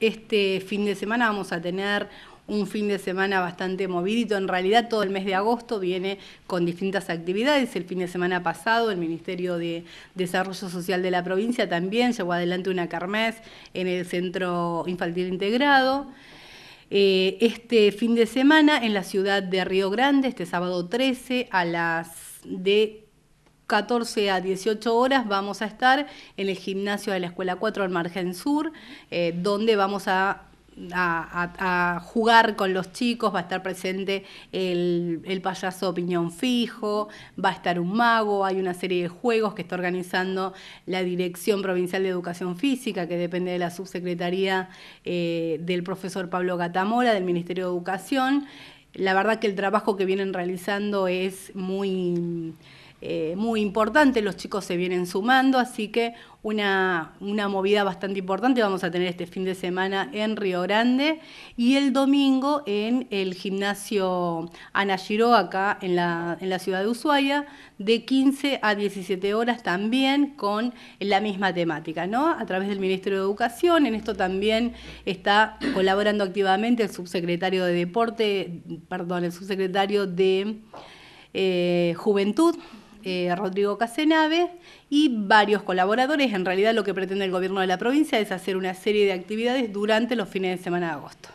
Este fin de semana vamos a tener un fin de semana bastante movidito. En realidad todo el mes de agosto viene con distintas actividades. El fin de semana pasado el Ministerio de Desarrollo Social de la provincia también llevó adelante una carmés en el Centro Infantil Integrado. Eh, este fin de semana en la ciudad de Río Grande, este sábado 13 a las de 14 a 18 horas vamos a estar en el gimnasio de la Escuela 4 al Margen Sur, eh, donde vamos a jugar con los chicos, va a estar presente el, el, payaso Piñón Fijo, va a estar un mago, hay una serie de juegos que está organizando la Dirección Provincial de Educación Física, que depende de la subsecretaría eh, del profesor Pablo Gatamora, del Ministerio de Educación. La verdad que el trabajo que vienen realizando es muy eh, muy importante, los chicos se vienen sumando, así que una, movida bastante importante vamos a tener este fin de semana en Río Grande y el domingo en el gimnasio Anashiro, acá en la, ciudad de Ushuaia, de 15 a 17 horas también con la misma temática, ¿no? A través del Ministerio de Educación, en esto también está colaborando activamente el subsecretario de Deporte, perdón, el subsecretario de... Eh, juventud, eh, Rodrigo Casenave y varios colaboradores. En realidad lo que pretende el gobierno de la provincia es hacer una serie de actividades durante los fines de semana de agosto.